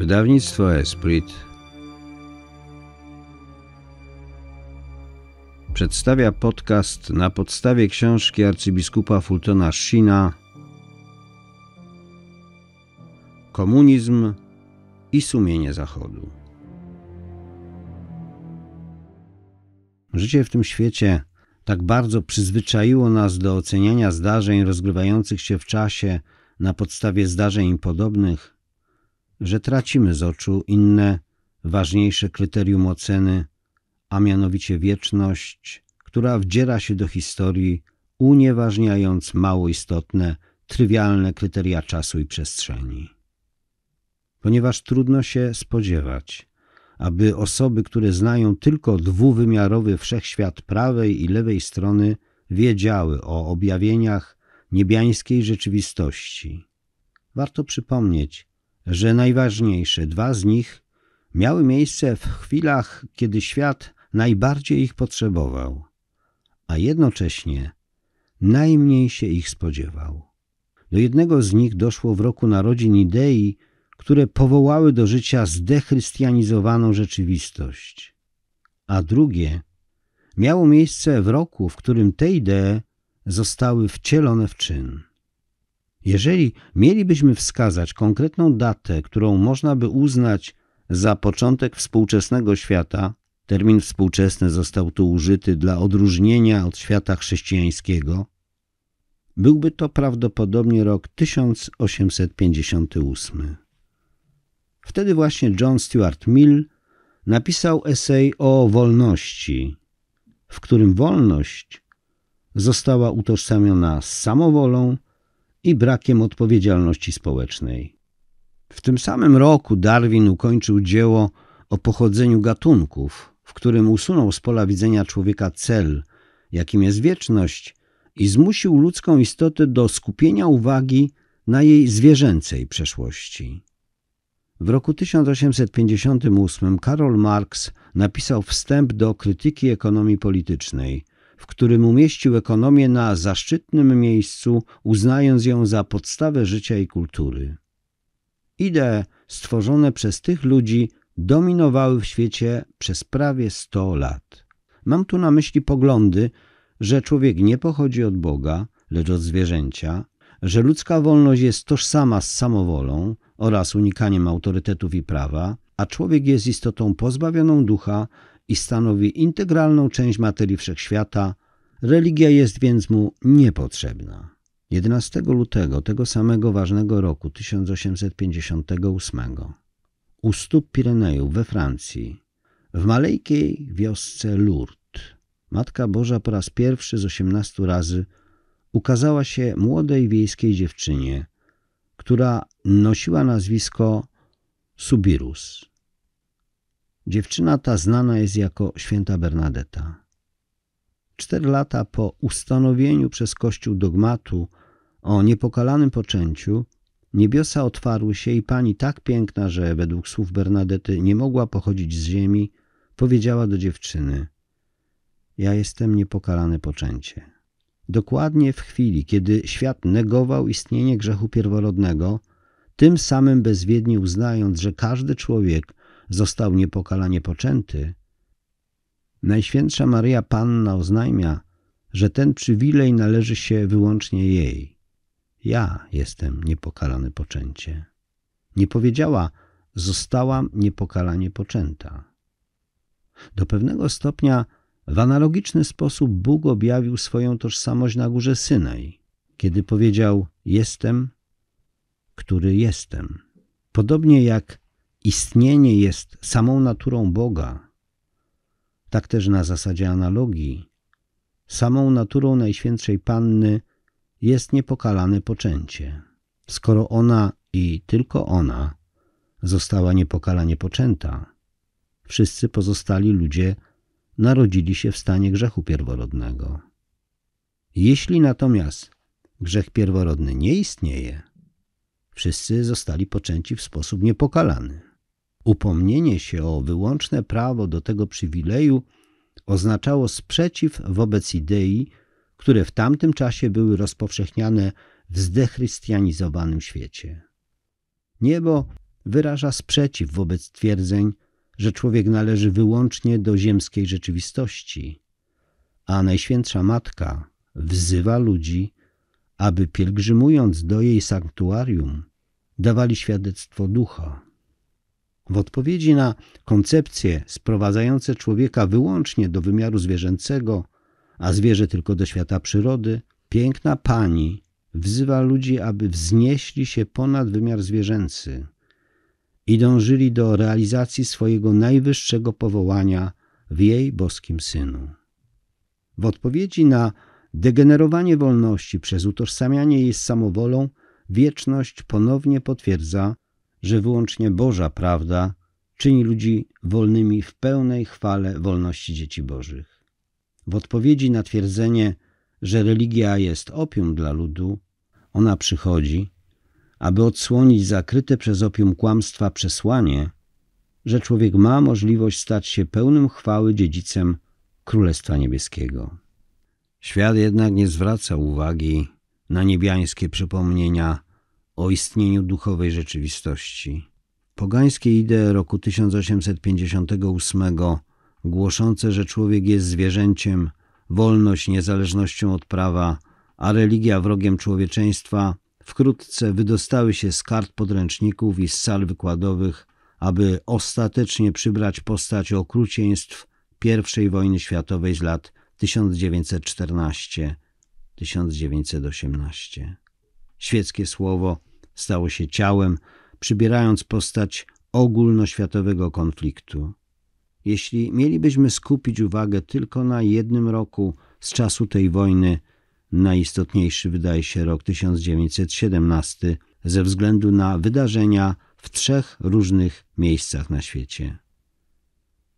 Wydawnictwo Esprit przedstawia podcast na podstawie książki arcybiskupa Fultona Shina Komunizm i sumienie Zachodu. Życie w tym świecie tak bardzo przyzwyczaiło nas do oceniania zdarzeń rozgrywających się w czasie na podstawie zdarzeń im podobnych, że tracimy z oczu inne, ważniejsze kryterium oceny, a mianowicie wieczność, która wdziera się do historii, unieważniając mało istotne, trywialne kryteria czasu i przestrzeni. Ponieważ trudno się spodziewać, aby osoby, które znają tylko dwuwymiarowy wszechświat prawej i lewej strony, wiedziały o objawieniach niebiańskiej rzeczywistości. Warto przypomnieć, że najważniejsze dwa z nich miały miejsce w chwilach, kiedy świat najbardziej ich potrzebował, a jednocześnie najmniej się ich spodziewał. Do jednego z nich doszło w roku narodzin idei, które powołały do życia zdechrystianizowaną rzeczywistość, a drugie miało miejsce w roku, w którym te idee zostały wcielone w czyn. Jeżeli mielibyśmy wskazać konkretną datę, którą można by uznać za początek współczesnego świata, termin współczesny został tu użyty dla odróżnienia od świata chrześcijańskiego, byłby to prawdopodobnie rok 1858. Wtedy właśnie John Stuart Mill napisał esej o wolności, w którym wolność została utożsamiona z samowolą, i brakiem odpowiedzialności społecznej. W tym samym roku Darwin ukończył dzieło o pochodzeniu gatunków, w którym usunął z pola widzenia człowieka cel, jakim jest wieczność, i zmusił ludzką istotę do skupienia uwagi na jej zwierzęcej przeszłości. W roku 1858 Karol Marx napisał wstęp do krytyki ekonomii politycznej, w którym umieścił ekonomię na zaszczytnym miejscu, uznając ją za podstawę życia i kultury. Idee stworzone przez tych ludzi dominowały w świecie przez prawie 100 lat. Mam tu na myśli poglądy, że człowiek nie pochodzi od Boga, lecz od zwierzęcia, że ludzka wolność jest tożsama z samowolą oraz unikaniem autorytetów i prawa, a człowiek jest istotą pozbawioną ducha, i stanowi integralną część materii wszechświata, religia jest więc mu niepotrzebna. 11 lutego tego samego ważnego roku 1858 u stóp Pirenejów we Francji, w malejkiej wiosce Lourdes, Matka Boża po raz pierwszy z 18 razy ukazała się młodej wiejskiej dziewczynie, która nosiła nazwisko Subirus. Dziewczyna ta znana jest jako święta Bernadetta. Cztery lata po ustanowieniu przez Kościół dogmatu o niepokalanym poczęciu, niebiosa otwarły się i pani tak piękna, że według słów Bernadety nie mogła pochodzić z ziemi, powiedziała do dziewczyny Ja jestem niepokalane poczęcie. Dokładnie w chwili, kiedy świat negował istnienie grzechu pierworodnego, tym samym bezwiednie uznając, że każdy człowiek – został niepokalanie poczęty, Najświętsza Maryja Panna oznajmia, że ten przywilej należy się wyłącznie jej. Ja jestem niepokalany poczęcie. Nie powiedziała, zostałam niepokalanie poczęta. Do pewnego stopnia w analogiczny sposób Bóg objawił swoją tożsamość na górze Synaj, kiedy powiedział: Jestem, który jestem. Podobnie jak istnienie jest samą naturą Boga, tak też na zasadzie analogii, samą naturą Najświętszej Panny jest niepokalane poczęcie. Skoro ona i tylko ona została niepokalanie poczęta, wszyscy pozostali ludzie narodzili się w stanie grzechu pierworodnego. Jeśli natomiast grzech pierworodny nie istnieje, wszyscy zostali poczęci w sposób niepokalany. Upomnienie się o wyłączne prawo do tego przywileju oznaczało sprzeciw wobec idei, które w tamtym czasie były rozpowszechniane w zdechrystianizowanym świecie. Niebo wyraża sprzeciw wobec twierdzeń, że człowiek należy wyłącznie do ziemskiej rzeczywistości, a Najświętsza Matka wzywa ludzi, aby pielgrzymując do jej sanktuarium, dawali świadectwo ducha. W odpowiedzi na koncepcje sprowadzające człowieka wyłącznie do wymiaru zwierzęcego, a zwierzę tylko do świata przyrody, piękna pani wzywa ludzi, aby wznieśli się ponad wymiar zwierzęcy i dążyli do realizacji swojego najwyższego powołania w jej boskim synu. W odpowiedzi na degenerowanie wolności przez utożsamianie jej z samowolą, wieczność ponownie potwierdza, że wyłącznie Boża prawda czyni ludzi wolnymi w pełnej chwale wolności dzieci Bożych. W odpowiedzi na twierdzenie, że religia jest opium dla ludu, ona przychodzi, aby odsłonić zakryte przez opium kłamstwa przesłanie, że człowiek ma możliwość stać się pełnym chwały dziedzicem Królestwa Niebieskiego. Świat jednak nie zwraca uwagi na niebiańskie przypomnienia o istnieniu duchowej rzeczywistości. Pogańskie idee roku 1858, głoszące, że człowiek jest zwierzęciem, wolność niezależnością od prawa, a religia wrogiem człowieczeństwa, wkrótce wydostały się z kart podręczników i z sal wykładowych, aby ostatecznie przybrać postać okrucieństw I wojny światowej z lat 1914-1918. Świeckie słowo stało się ciałem, przybierając postać ogólnoświatowego konfliktu. Jeśli mielibyśmy skupić uwagę tylko na jednym roku z czasu tej wojny, najistotniejszy wydaje się rok 1917 ze względu na wydarzenia w trzech różnych miejscach na świecie.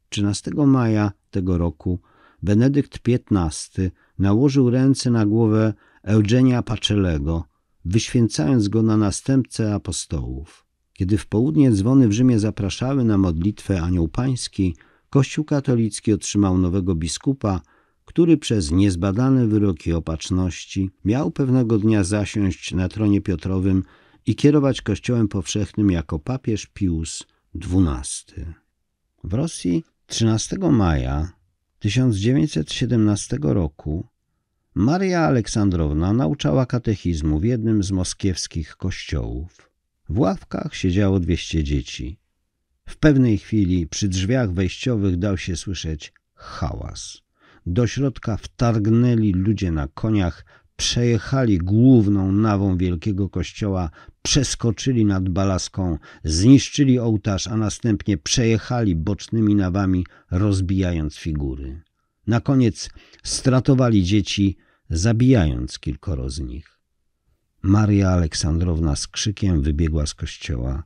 13 maja tego roku Benedykt XV nałożył ręce na głowę Eugenia Pacelego, wyświęcając go na następcę apostołów. Kiedy w południe dzwony w Rzymie zapraszały na modlitwę Anioł Pański, Kościół katolicki otrzymał nowego biskupa, który przez niezbadane wyroki opatrzności miał pewnego dnia zasiąść na tronie Piotrowym i kierować Kościołem Powszechnym jako papież Pius XII. W Rosji 13 maja 1917 roku Maria Aleksandrowna nauczała katechizmu w jednym z moskiewskich kościołów. W ławkach siedziało dwieście dzieci. W pewnej chwili przy drzwiach wejściowych dał się słyszeć hałas. Do środka wtargnęli ludzie na koniach, przejechali główną nawą wielkiego kościoła, przeskoczyli nad balaską, zniszczyli ołtarz, a następnie przejechali bocznymi nawami, rozbijając figury. Na koniec stratowali dzieci, zabijając kilkoro z nich. Maria Aleksandrowna z krzykiem wybiegła z kościoła.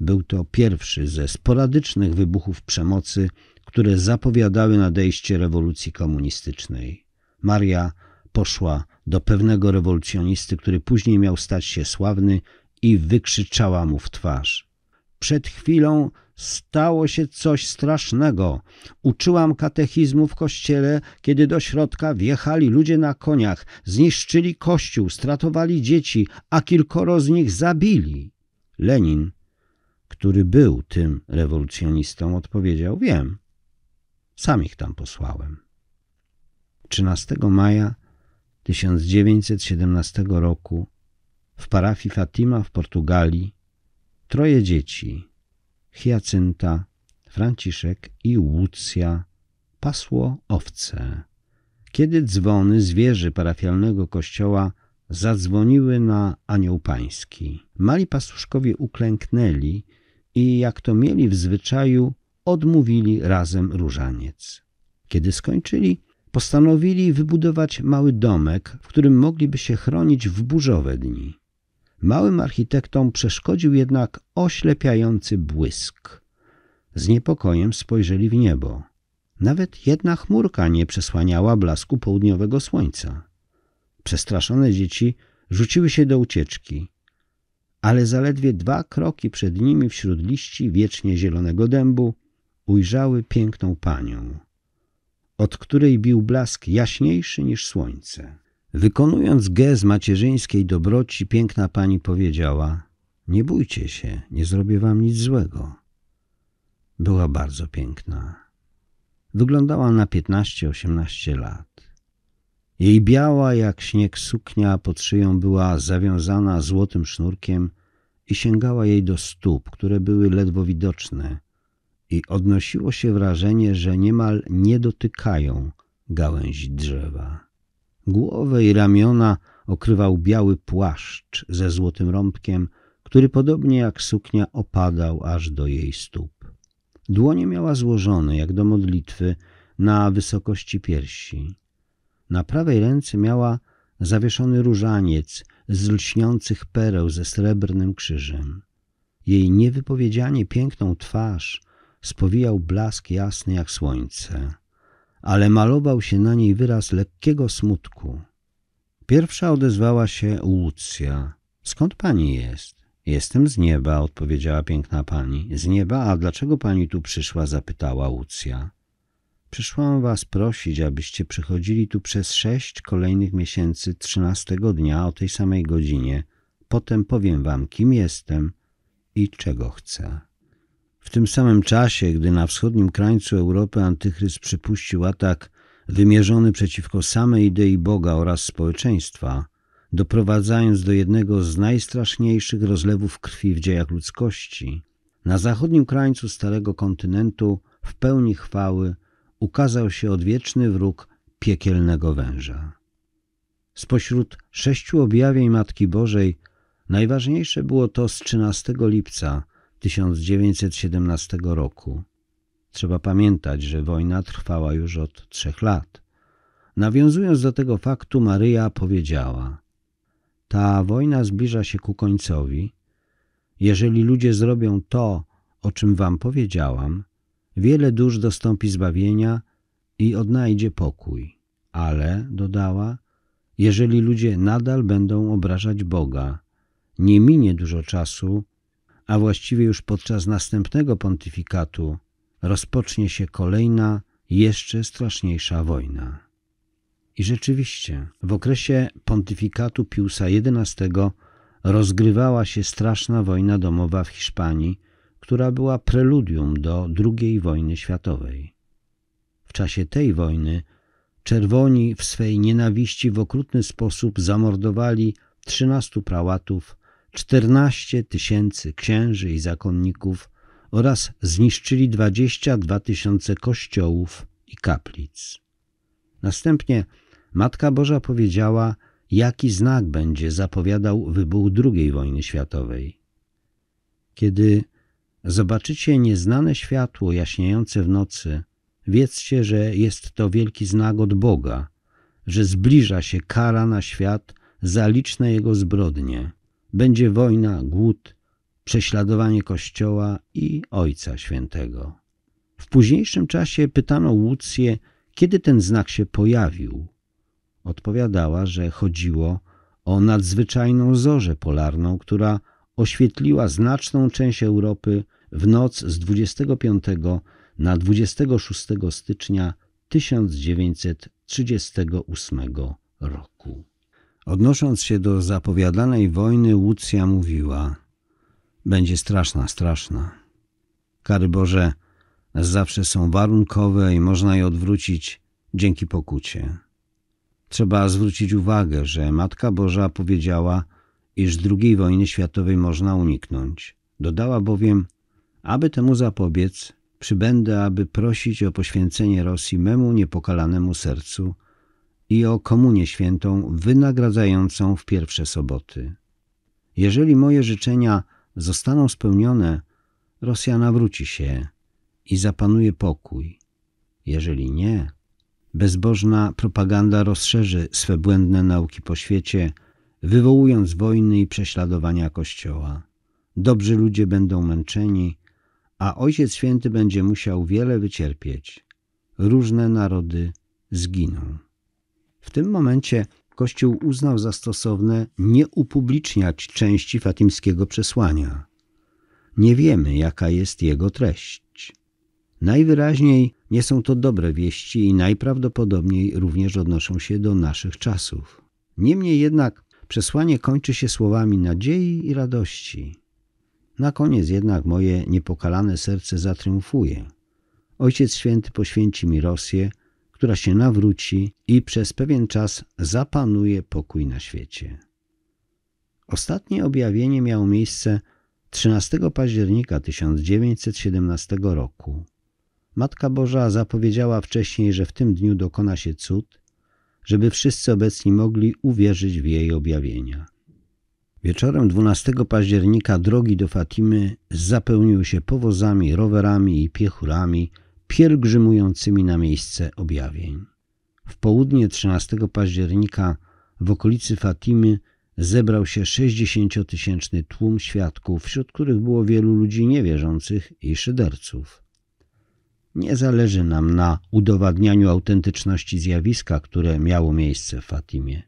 Był to pierwszy ze sporadycznych wybuchów przemocy, które zapowiadały nadejście rewolucji komunistycznej. Maria poszła do pewnego rewolucjonisty, który później miał stać się sławny i wykrzyczała mu w twarz. Przed chwilą stało się coś strasznego. Uczyłam katechizmu w kościele, kiedy do środka wjechali ludzie na koniach, zniszczyli kościół, stratowali dzieci, a kilkoro z nich zabili. Lenin, który był tym rewolucjonistą, odpowiedział: Wiem, sam ich tam posłałem. 13 maja 1917 roku w parafii Fatima w Portugalii troje dzieci Hiacynta, Franciszek i Łucja pasło owce. Kiedy dzwony z wieży parafialnego kościoła zadzwoniły na anioł pański, mali pastuszkowie uklęknęli i jak to mieli w zwyczaju, odmówili razem różaniec. Kiedy skończyli, postanowili wybudować mały domek, w którym mogliby się chronić w burzowe dni. Małym architektom przeszkodził jednak oślepiający błysk. Z niepokojem spojrzeli w niebo. Nawet jedna chmurka nie przesłaniała blasku południowego słońca. Przestraszone dzieci rzuciły się do ucieczki, ale zaledwie dwa kroki przed nimi wśród liści wiecznie zielonego dębu ujrzały piękną panią, od której bił blask jaśniejszy niż słońce. Wykonując gest macierzyńskiej dobroci, piękna pani powiedziała: Nie bójcie się, nie zrobię wam nic złego. Była bardzo piękna. Wyglądała na 15-18 lat. Jej biała jak śnieg suknia pod szyją była zawiązana złotym sznurkiem i sięgała jej do stóp, które były ledwo widoczne i odnosiło się wrażenie, że niemal nie dotykają gałęzi drzewa. Głowę i ramiona okrywał biały płaszcz ze złotym rąbkiem, który podobnie jak suknia opadał aż do jej stóp. Dłonie miała złożone, jak do modlitwy, na wysokości piersi. Na prawej ręce miała zawieszony różaniec z lśniących pereł ze srebrnym krzyżem. Jej niewypowiedzianie piękną twarz spowijał blask jasny jak słońce ale malował się na niej wyraz lekkiego smutku. Pierwsza odezwała się Łucja. Skąd pani jest? Jestem z nieba, odpowiedziała piękna pani. Z nieba, a dlaczego pani tu przyszła? zapytała Łucja. Przyszłam was prosić, abyście przychodzili tu przez sześć kolejnych miesięcy trzynastego dnia o tej samej godzinie. Potem powiem wam, kim jestem i czego chcę. W tym samym czasie, gdy na wschodnim krańcu Europy antychryst przypuścił atak wymierzony przeciwko samej idei Boga oraz społeczeństwa, doprowadzając do jednego z najstraszniejszych rozlewów krwi w dziejach ludzkości, na zachodnim krańcu Starego Kontynentu w pełni chwały ukazał się odwieczny wróg piekielnego węża. Spośród sześciu objawień Matki Bożej najważniejsze było to z 13 lipca – 1917 roku. Trzeba pamiętać, że wojna trwała już od trzech lat. Nawiązując do tego faktu, Maryja powiedziała Ta wojna zbliża się ku końcowi. Jeżeli ludzie zrobią to, o czym wam powiedziałam, wiele dusz dostąpi zbawienia i odnajdzie pokój. Ale, dodała, jeżeli ludzie nadal będą obrażać Boga, nie minie dużo czasu, a właściwie już podczas następnego pontyfikatu, rozpocznie się kolejna, jeszcze straszniejsza wojna. I rzeczywiście, w okresie pontyfikatu Piusa XI rozgrywała się straszna wojna domowa w Hiszpanii, która była preludium do II wojny światowej. W czasie tej wojny Czerwoni w swej nienawiści w okrutny sposób zamordowali 13 prałatów 14 tysięcy księży i zakonników oraz zniszczyli 22 tysiące kościołów i kaplic. Następnie Matka Boża powiedziała, jaki znak będzie zapowiadał wybuch II wojny światowej. Kiedy zobaczycie nieznane światło jaśniejące w nocy, wiedzcie, że jest to wielki znak od Boga, że zbliża się kara na świat za liczne jego zbrodnie. Będzie wojna, głód, prześladowanie Kościoła i Ojca Świętego. W późniejszym czasie pytano Łucję, kiedy ten znak się pojawił. Odpowiadała, że chodziło o nadzwyczajną zorzę polarną, która oświetliła znaczną część Europy w noc z 25 na 26 stycznia 1938 roku. Odnosząc się do zapowiadanej wojny, Łucja mówiła: Będzie straszna, straszna. Kary Boże zawsze są warunkowe i można je odwrócić dzięki pokucie. Trzeba zwrócić uwagę, że Matka Boża powiedziała, iż II wojny światowej można uniknąć. Dodała bowiem, aby temu zapobiec, przybędę, aby prosić o poświęcenie Rosji memu niepokalanemu sercu i o Komunię Świętą wynagradzającą w pierwsze soboty. Jeżeli moje życzenia zostaną spełnione, Rosja nawróci się i zapanuje pokój. Jeżeli nie, bezbożna propaganda rozszerzy swe błędne nauki po świecie, wywołując wojny i prześladowania Kościoła. Dobrzy ludzie będą męczeni, a Ojciec Święty będzie musiał wiele wycierpieć. Różne narody zginą. W tym momencie Kościół uznał za stosowne nie upubliczniać części fatimskiego przesłania. Nie wiemy, jaka jest jego treść. Najwyraźniej nie są to dobre wieści i najprawdopodobniej również odnoszą się do naszych czasów. Niemniej jednak przesłanie kończy się słowami nadziei i radości. Na koniec jednak moje niepokalane serce zatriumfuje. Ojciec Święty poświęci mi Rosję – która się nawróci i przez pewien czas zapanuje pokój na świecie. Ostatnie objawienie miało miejsce 13 października 1917 roku. Matka Boża zapowiedziała wcześniej, że w tym dniu dokona się cud, żeby wszyscy obecni mogli uwierzyć w jej objawienia. Wieczorem 12 października drogi do Fatimy zapełniły się powozami, rowerami i piechurami – pielgrzymującymi na miejsce objawień. W południe 13 października w okolicy Fatimy zebrał się 60-tysięczny tłum świadków, wśród których było wielu ludzi niewierzących i szyderców. Nie zależy nam na udowadnianiu autentyczności zjawiska, które miało miejsce w Fatimie.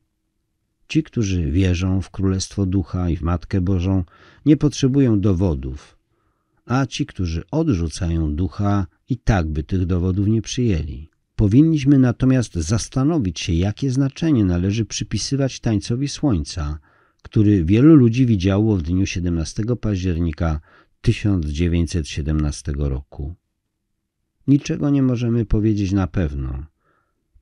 Ci, którzy wierzą w Królestwo Ducha i w Matkę Bożą, nie potrzebują dowodów, a ci, którzy odrzucają Ducha i tak by tych dowodów nie przyjęli. Powinniśmy natomiast zastanowić się, jakie znaczenie należy przypisywać tańcowi słońca, który wielu ludzi widziało w dniu 17 października 1917 roku. Niczego nie możemy powiedzieć na pewno.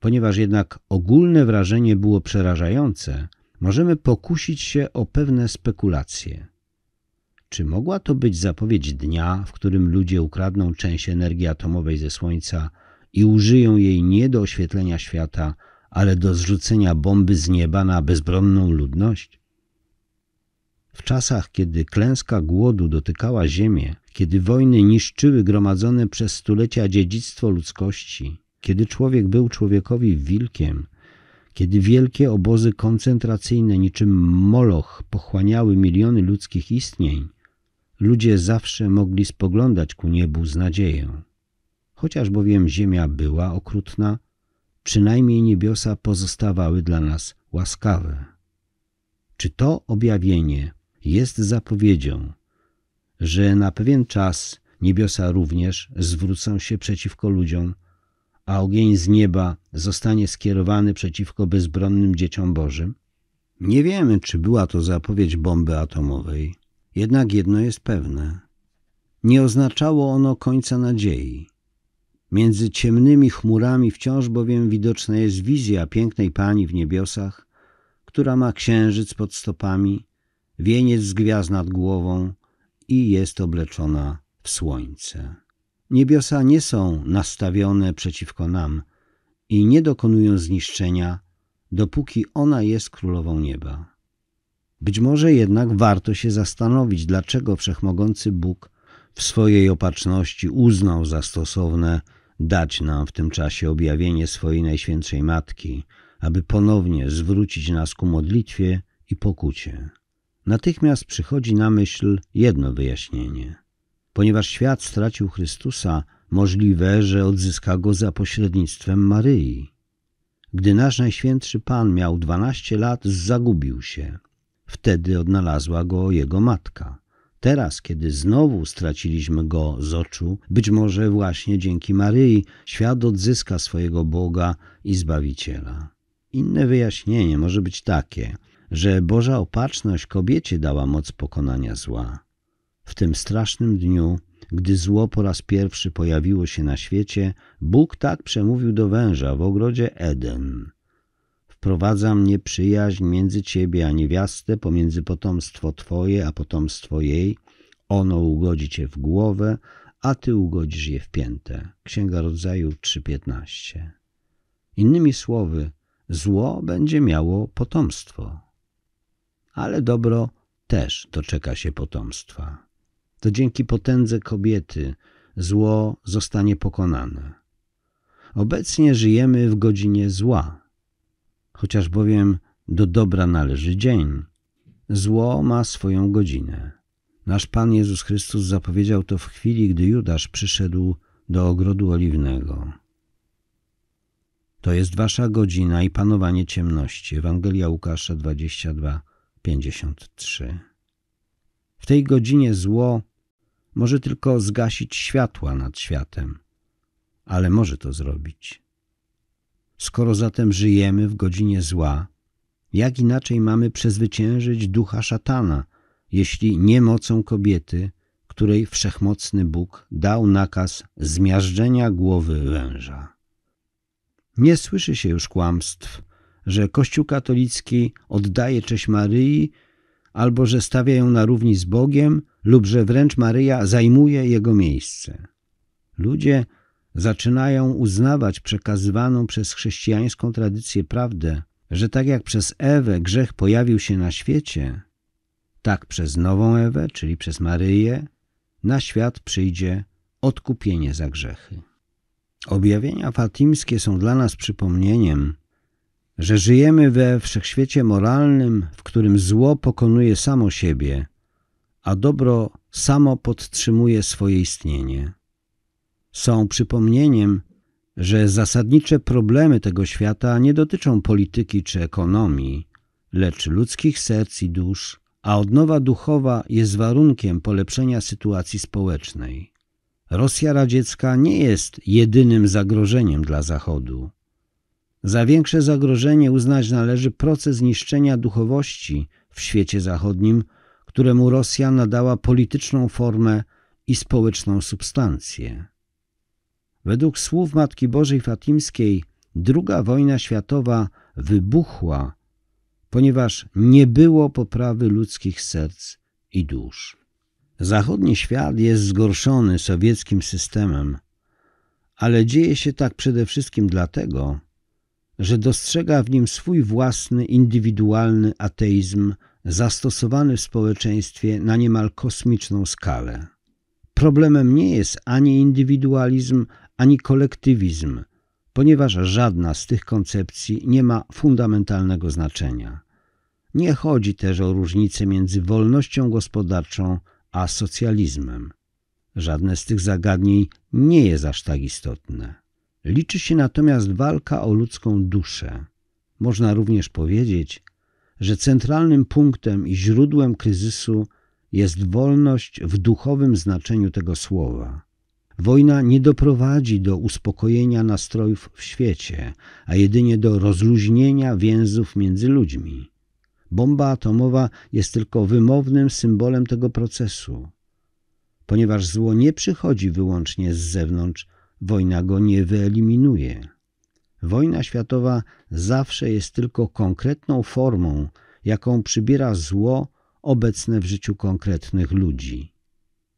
Ponieważ jednak ogólne wrażenie było przerażające, możemy pokusić się o pewne spekulacje – czy mogła to być zapowiedź dnia, w którym ludzie ukradną część energii atomowej ze Słońca i użyją jej nie do oświetlenia świata, ale do zrzucenia bomby z nieba na bezbronną ludność? W czasach, kiedy klęska głodu dotykała Ziemię, kiedy wojny niszczyły gromadzone przez stulecia dziedzictwo ludzkości, kiedy człowiek był człowiekowi wilkiem, kiedy wielkie obozy koncentracyjne niczym moloch pochłaniały miliony ludzkich istnień, ludzie zawsze mogli spoglądać ku niebu z nadzieją. Chociaż bowiem ziemia była okrutna, przynajmniej niebiosa pozostawały dla nas łaskawe. Czy to objawienie jest zapowiedzią, że na pewien czas niebiosa również zwrócą się przeciwko ludziom, a ogień z nieba zostanie skierowany przeciwko bezbronnym dzieciom Bożym? Nie wiemy, czy była to zapowiedź bomby atomowej, jednak jedno jest pewne. Nie oznaczało ono końca nadziei. Między ciemnymi chmurami wciąż bowiem widoczna jest wizja pięknej pani w niebiosach, która ma księżyc pod stopami, wieniec z gwiazd nad głową i jest obleczona w słońce. Niebiosa nie są nastawione przeciwko nam i nie dokonują zniszczenia, dopóki ona jest królową nieba. Być może jednak warto się zastanowić, dlaczego wszechmogący Bóg w swojej opatrzności uznał za stosowne dać nam w tym czasie objawienie swojej Najświętszej Matki, aby ponownie zwrócić nas ku modlitwie i pokucie. Natychmiast przychodzi na myśl jedno wyjaśnienie. Ponieważ świat stracił Chrystusa, możliwe, że odzyska go za pośrednictwem Maryi. Gdy nasz Najświętszy Pan miał dwanaście lat, zagubił się – Wtedy odnalazła go jego matka. Teraz, kiedy znowu straciliśmy go z oczu, być może właśnie dzięki Maryi świat odzyska swojego Boga i Zbawiciela. Inne wyjaśnienie może być takie, że Boża opatrzność kobiecie dała moc pokonania zła. W tym strasznym dniu, gdy zło po raz pierwszy pojawiło się na świecie, Bóg tak przemówił do węża w ogrodzie Eden sprowadzam nieprzyjaźń między ciebie a niewiastę, pomiędzy potomstwo twoje a potomstwo jej. Ono ugodzi cię w głowę, a ty ugodzisz je w piętę. Księga Rodzaju 3:15. Innymi słowy, zło będzie miało potomstwo. Ale dobro też doczeka się potomstwa. To dzięki potędze kobiety zło zostanie pokonane. Obecnie żyjemy w godzinie zła, chociaż bowiem do dobra należy dzień, zło ma swoją godzinę. Nasz Pan Jezus Chrystus zapowiedział to w chwili, gdy Judasz przyszedł do ogrodu oliwnego. To jest wasza godzina i panowanie ciemności. Ewangelia Łukasza 22, 53. W tej godzinie zło może tylko zgasić światła nad światem, ale może to zrobić. Skoro zatem żyjemy w godzinie zła, jak inaczej mamy przezwyciężyć ducha szatana, jeśli nie mocą kobiety, której wszechmocny Bóg dał nakaz zmiażdżenia głowy węża? Nie słyszy się już kłamstw, że Kościół katolicki oddaje cześć Maryi albo że stawia ją na równi z Bogiem lub że wręcz Maryja zajmuje jego miejsce. Ludzie zaczynają uznawać przekazywaną przez chrześcijańską tradycję prawdę, że tak jak przez Ewę grzech pojawił się na świecie, tak przez nową Ewę, czyli przez Maryję, na świat przyjdzie odkupienie za grzechy. Objawienia fatimskie są dla nas przypomnieniem, że żyjemy we wszechświecie moralnym, w którym zło pokonuje samo siebie, a dobro samo podtrzymuje swoje istnienie są przypomnieniem, że zasadnicze problemy tego świata nie dotyczą polityki czy ekonomii, lecz ludzkich serc i dusz, a odnowa duchowa jest warunkiem polepszenia sytuacji społecznej. Rosja radziecka nie jest jedynym zagrożeniem dla Zachodu. Za większe zagrożenie uznać należy proces niszczenia duchowości w świecie zachodnim, któremu Rosja nadała polityczną formę i społeczną substancję. Według słów Matki Bożej Fatimskiej druga wojna światowa wybuchła, ponieważ nie było poprawy ludzkich serc i dusz. Zachodni świat jest zgorszony sowieckim systemem, ale dzieje się tak przede wszystkim dlatego, że dostrzega w nim swój własny, indywidualny ateizm zastosowany w społeczeństwie na niemal kosmiczną skalę. Problemem nie jest ani indywidualizm, ani kolektywizm, ponieważ żadna z tych koncepcji nie ma fundamentalnego znaczenia. Nie chodzi też o różnicę między wolnością gospodarczą a socjalizmem. Żadne z tych zagadnień nie jest aż tak istotne. Liczy się natomiast walka o ludzką duszę. Można również powiedzieć, że centralnym punktem i źródłem kryzysu jest wolność w duchowym znaczeniu tego słowa. Wojna nie doprowadzi do uspokojenia nastrojów w świecie, a jedynie do rozluźnienia więzów między ludźmi. Bomba atomowa jest tylko wymownym symbolem tego procesu. Ponieważ zło nie przychodzi wyłącznie z zewnątrz, wojna go nie wyeliminuje. Wojna światowa zawsze jest tylko konkretną formą, jaką przybiera zło obecne w życiu konkretnych ludzi.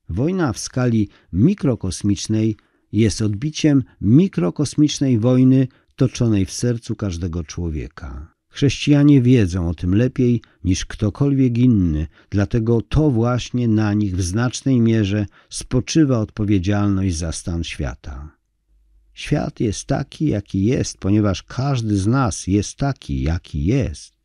Wojna w skali mikrokosmicznej jest odbiciem mikrokosmicznej wojny toczonej w sercu każdego człowieka. Chrześcijanie wiedzą o tym lepiej niż ktokolwiek inny, dlatego to właśnie na nich w znacznej mierze spoczywa odpowiedzialność za stan świata. Świat jest taki, jaki jest, ponieważ każdy z nas jest taki, jaki jest.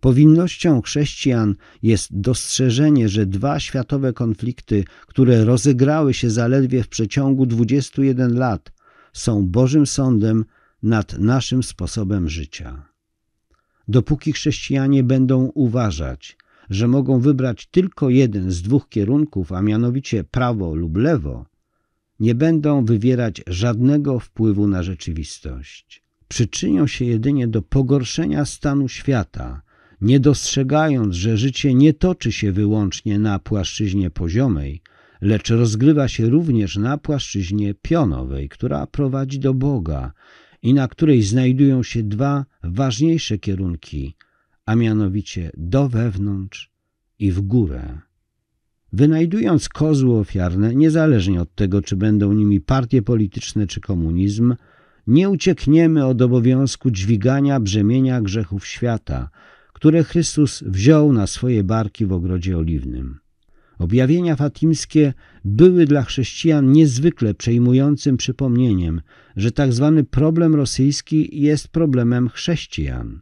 Powinnością chrześcijan jest dostrzeżenie, że dwa światowe konflikty, które rozegrały się zaledwie w przeciągu 21 lat, są Bożym sądem nad naszym sposobem życia. Dopóki chrześcijanie będą uważać, że mogą wybrać tylko jeden z dwóch kierunków, a mianowicie prawo lub lewo, nie będą wywierać żadnego wpływu na rzeczywistość. Przyczynią się jedynie do pogorszenia stanu świata nie dostrzegając, że życie nie toczy się wyłącznie na płaszczyźnie poziomej, lecz rozgrywa się również na płaszczyźnie pionowej, która prowadzi do Boga i na której znajdują się dwa ważniejsze kierunki, a mianowicie do wewnątrz i w górę. Wynajdując kozły ofiarne, niezależnie od tego, czy będą nimi partie polityczne czy komunizm, nie uciekniemy od obowiązku dźwigania brzemienia grzechów świata, które Chrystus wziął na swoje barki w ogrodzie oliwnym. Objawienia fatimskie były dla chrześcijan niezwykle przejmującym przypomnieniem, że tzw. Tak problem rosyjski jest problemem chrześcijan.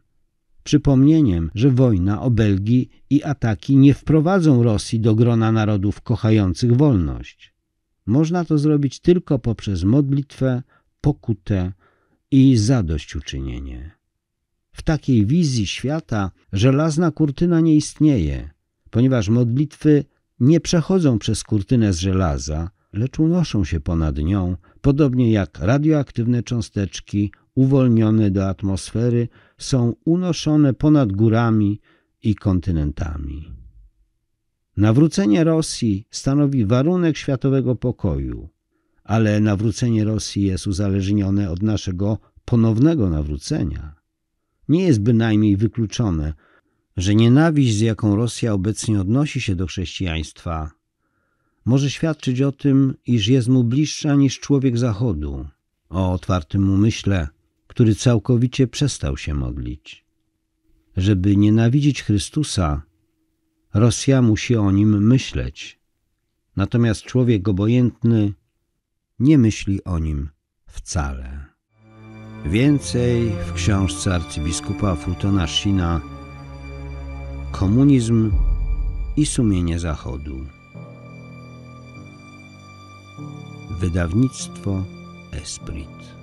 Przypomnieniem, że wojna o Belgii i ataki nie wprowadzą Rosji do grona narodów kochających wolność. Można to zrobić tylko poprzez modlitwę, pokutę i zadośćuczynienie. W takiej wizji świata żelazna kurtyna nie istnieje, ponieważ modlitwy nie przechodzą przez kurtynę z żelaza, lecz unoszą się ponad nią, podobnie jak radioaktywne cząsteczki uwolnione do atmosfery są unoszone ponad górami i kontynentami. Nawrócenie Rosji stanowi warunek światowego pokoju, ale nawrócenie Rosji jest uzależnione od naszego ponownego nawrócenia. Nie jest bynajmniej wykluczone, że nienawiść, z jaką Rosja obecnie odnosi się do chrześcijaństwa, może świadczyć o tym, iż jest mu bliższa niż człowiek Zachodu, o otwartym umyśle, który całkowicie przestał się modlić. Żeby nienawidzić Chrystusa, Rosja musi o nim myśleć. Natomiast człowiek obojętny nie myśli o nim wcale. Więcej w książce arcybiskupa Fultona Shina Komunizm i sumienie Zachodu. Wydawnictwo Esprit.